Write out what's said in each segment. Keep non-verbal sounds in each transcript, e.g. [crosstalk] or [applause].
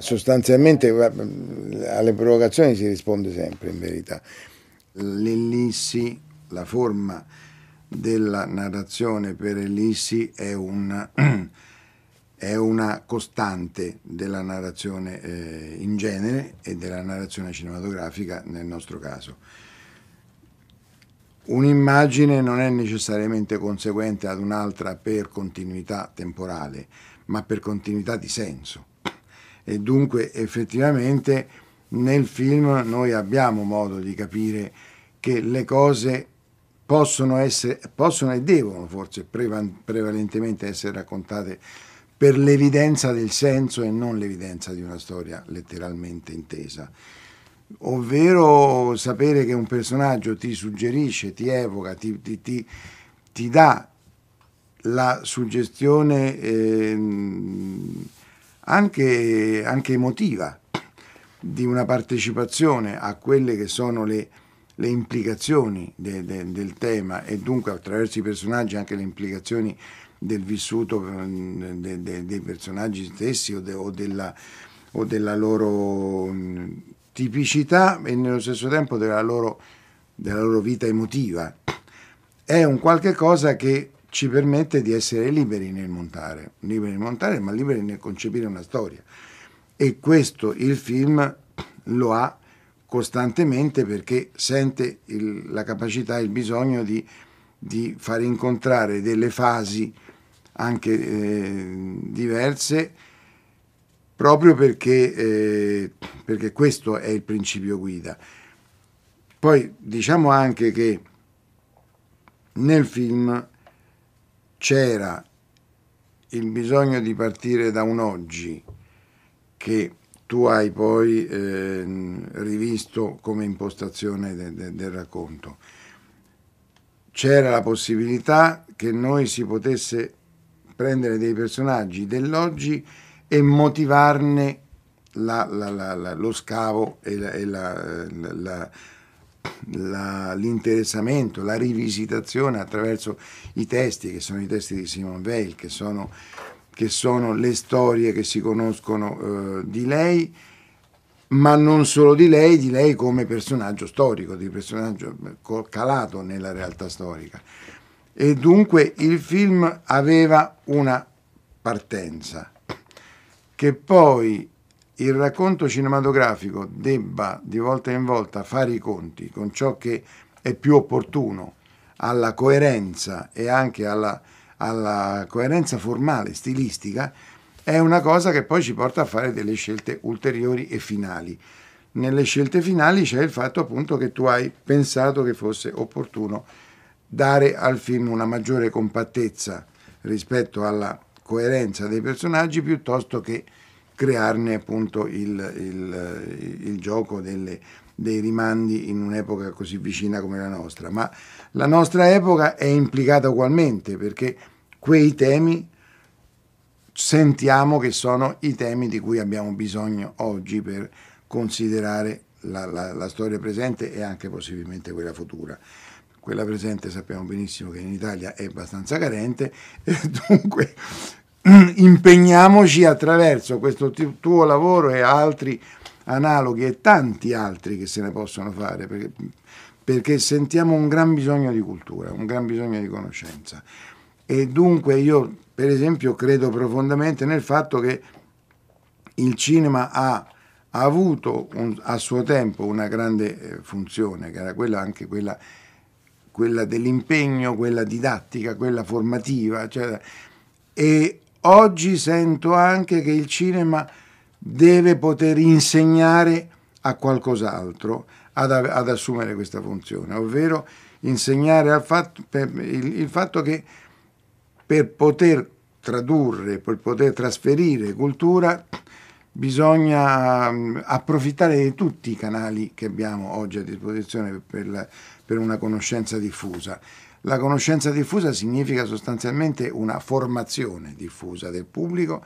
Sostanzialmente alle provocazioni si risponde sempre in verità. L'ellissi, la forma della narrazione per ellissi è, un, [clears throat] è una costante della narrazione eh, in genere e della narrazione cinematografica nel nostro caso. Un'immagine non è necessariamente conseguente ad un'altra per continuità temporale, ma per continuità di senso e dunque effettivamente nel film noi abbiamo modo di capire che le cose possono essere, possono e devono forse prevalentemente essere raccontate per l'evidenza del senso e non l'evidenza di una storia letteralmente intesa. Ovvero sapere che un personaggio ti suggerisce, ti evoca, ti, ti, ti, ti dà la suggestione eh, anche, anche emotiva di una partecipazione a quelle che sono le, le implicazioni de, de, del tema e dunque attraverso i personaggi anche le implicazioni del vissuto mm, de, dei personaggi stessi o, o, della, o della, loro mm, tipicità e nello stesso tempo della loro, della loro vita emotiva. È un qualche cosa che ci permette di essere liberi nel montare, liberi nel montare, ma liberi nel concepire una storia. E questo il film lo ha costantemente perché sente il, la capacità e il bisogno di, di, far incontrare delle fasi anche eh, diverse proprio perché, eh, perché questo è il principio guida. Poi diciamo anche che nel film c'era il bisogno di partire da un oggi che tu hai poi eh, rivisto come impostazione de, de, del racconto. C'era la possibilità che noi si potesse prendere dei personaggi dell'oggi e motivarne la, la, la, lo scavo e la, e la, l'interessamento, la rivisitazione attraverso i testi, che sono i testi di Simone Veil, che sono, che sono le storie che si conoscono eh, di lei, ma non solo di lei, di lei come personaggio storico, di personaggio eh, calato nella realtà storica. E dunque il film aveva una partenza che poi il racconto cinematografico debba di volta in volta fare i conti con ciò che è più opportuno alla coerenza e anche alla, alla coerenza formale, stilistica, è una cosa che poi ci porta a fare delle scelte ulteriori e finali. Nelle scelte finali c'è il fatto appunto che tu hai pensato che fosse opportuno dare al film una maggiore compattezza rispetto alla coerenza dei personaggi piuttosto che crearne appunto il, il, il gioco delle, dei rimandi in un'epoca così vicina come la nostra, ma la nostra epoca è implicata ugualmente perché quei temi sentiamo che sono i temi di cui abbiamo bisogno oggi per considerare la, la, la storia presente e anche possibilmente quella futura. Quella presente sappiamo benissimo che in Italia è abbastanza carente e [laughs] dunque Mm, impegniamoci attraverso questo tuo lavoro e altri analoghi e tanti altri che se ne possono fare, perché, perché sentiamo un gran bisogno di cultura, un gran bisogno di conoscenza. E dunque io, per esempio, credo profondamente nel fatto che il cinema ha ha avuto un, a suo tempo una grande eh, funzione, che era quella anche quella, quella dell'impegno, quella didattica, quella formativa, eccetera. e Oggi sento anche che il cinema deve poter insegnare a qualcos'altro ad, ad, assumere questa funzione, ovvero insegnare al fatto, per, il, il fatto che per poter tradurre, per poter trasferire cultura, bisogna approfittare di tutti i canali che abbiamo oggi a disposizione per, per una conoscenza diffusa. La conoscenza diffusa significa sostanzialmente una formazione diffusa del pubblico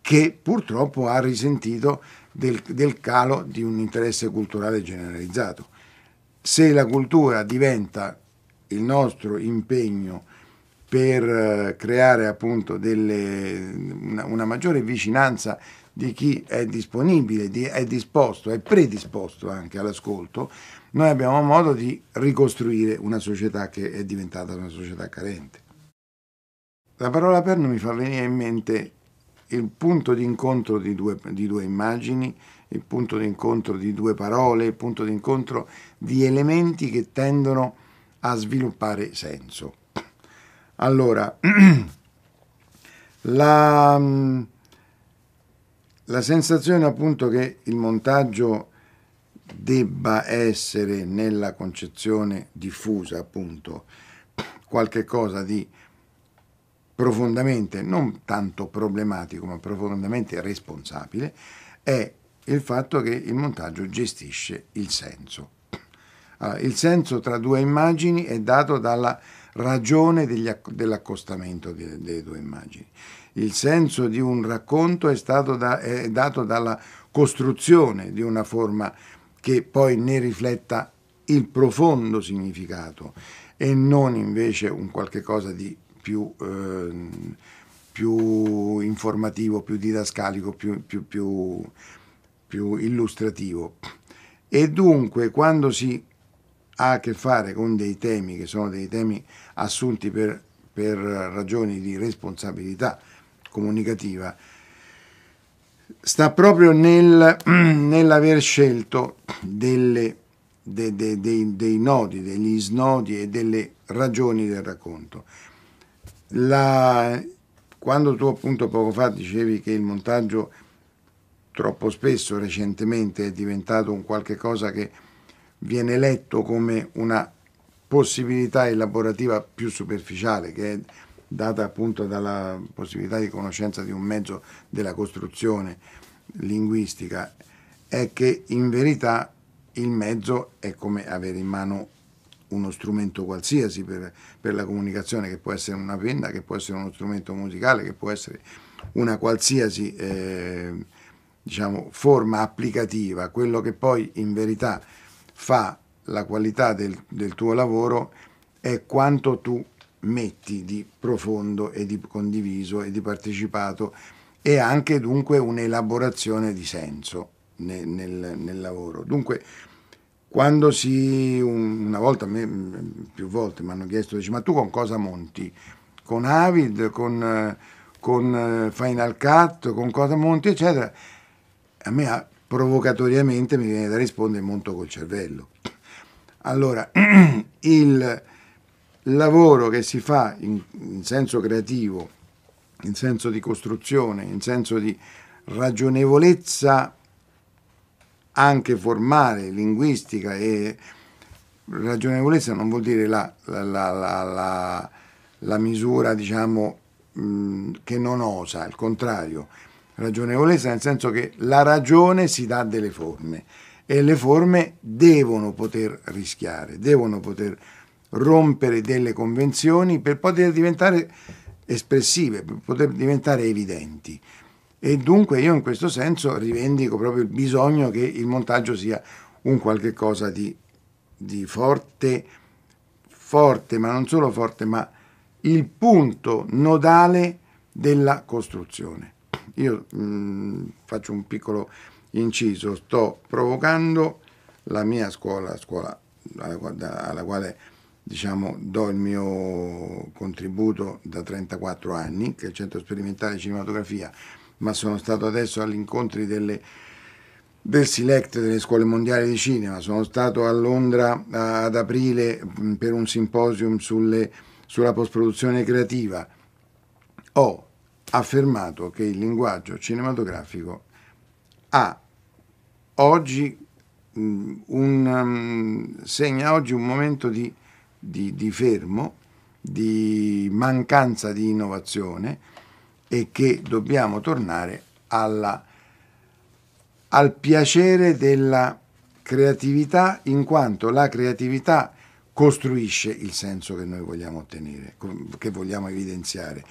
che purtroppo ha risentito del, del calo di un interesse culturale generalizzato. Se la cultura diventa il nostro impegno per eh, creare appunto delle, una, una, maggiore vicinanza di chi è disponibile, di, è disposto, è predisposto anche all'ascolto, noi abbiamo modo di ricostruire una società che è diventata una società carente. La parola perno mi fa venire in mente il punto di incontro di due, di due immagini, il punto di incontro di due parole, il punto di incontro di elementi che tendono a sviluppare senso. Allora, [clears throat] la, la sensazione appunto che il montaggio debba essere nella concezione diffusa appunto qualche cosa di profondamente non tanto problematico ma profondamente responsabile è il fatto che il montaggio gestisce il senso. Allora, il senso tra due immagini è dato dalla ragione degli, dell'accostamento delle, delle due immagini. Il senso di un racconto è stato da, è dato dalla costruzione di una forma che poi ne rifletta il profondo significato e non invece un qualche cosa di più, eh, più informativo, più didascalico, più, più, più illustrativo. E dunque quando si ha a che fare con dei temi che sono dei temi assunti per, per ragioni di responsabilità comunicativa sta proprio nel, [clears throat] nell'aver scelto delle, de, de, de, dei nodi, degli snodi e delle ragioni del racconto. La, quando tu appunto poco fa dicevi che il montaggio troppo spesso recentemente è diventato un qualche cosa che viene letto come una possibilità elaborativa più superficiale, che è data appunto dalla possibilità di conoscenza di un mezzo della costruzione linguistica, è che in verità il mezzo è come avere in mano uno strumento qualsiasi per, per, la comunicazione, che può essere una penna, che può essere uno strumento musicale, che può essere una qualsiasi eh, diciamo, forma applicativa. Quello che poi in verità fa la qualità del, del tuo lavoro è quanto tu metti di profondo e di condiviso e di partecipato e anche dunque un'elaborazione di senso nel, nel, nel lavoro. Dunque, quando si, una volta, me, più volte mi hanno chiesto, dice, ma tu con cosa monti? Con Avid, con, con eh, Final Cut, con cosa monti, eccetera. A me ah, provocatoriamente mi viene da rispondere monto col cervello. Allora, [clears throat] il, lavoro che si fa in, in senso creativo, in senso di costruzione, in senso di ragionevolezza anche formale, linguistica e ragionevolezza non vuol dire la, la, la, la misura diciamo mh, mm, che non osa, al contrario, ragionevolezza nel senso che la ragione si dà delle forme e le forme devono poter rischiare, devono poter rompere delle convenzioni per poter diventare espressive, per poter diventare evidenti. E dunque io in questo senso rivendico proprio il bisogno che il montaggio sia un qualche cosa di, di forte, forte, ma non solo forte, ma il punto nodale della costruzione. Io mh, mm, faccio un piccolo inciso, sto provocando la mia scuola, scuola alla, alla quale diciamo, do il mio contributo da 34 anni, che è il Centro Sperimentale di Cinematografia, ma sono stato adesso agli incontri delle, del Select delle scuole mondiali di cinema, sono stato a Londra ad aprile per un simposium sulle, sulla post-produzione creativa. Ho affermato che il linguaggio cinematografico ha oggi un, segna oggi un momento di di, di fermo, di mancanza di innovazione e che dobbiamo tornare alla, al piacere della creatività in quanto la creatività costruisce il senso che noi vogliamo ottenere, che vogliamo evidenziare.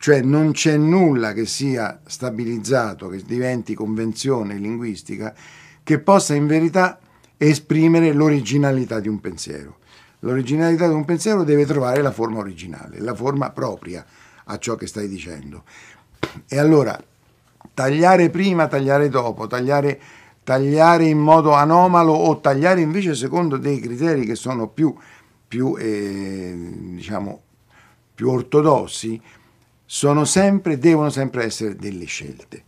Cioè non c'è nulla che sia stabilizzato, che diventi convenzione linguistica, che possa in verità esprimere l'originalità di un pensiero. L'originalità di un pensiero deve trovare la forma originale, la forma propria a ciò che stai dicendo. E allora, tagliare prima, tagliare dopo, tagliare, tagliare in modo anomalo o tagliare invece secondo dei criteri che sono più, più, eh, diciamo, più ortodossi, sono sempre, devono sempre essere delle scelte.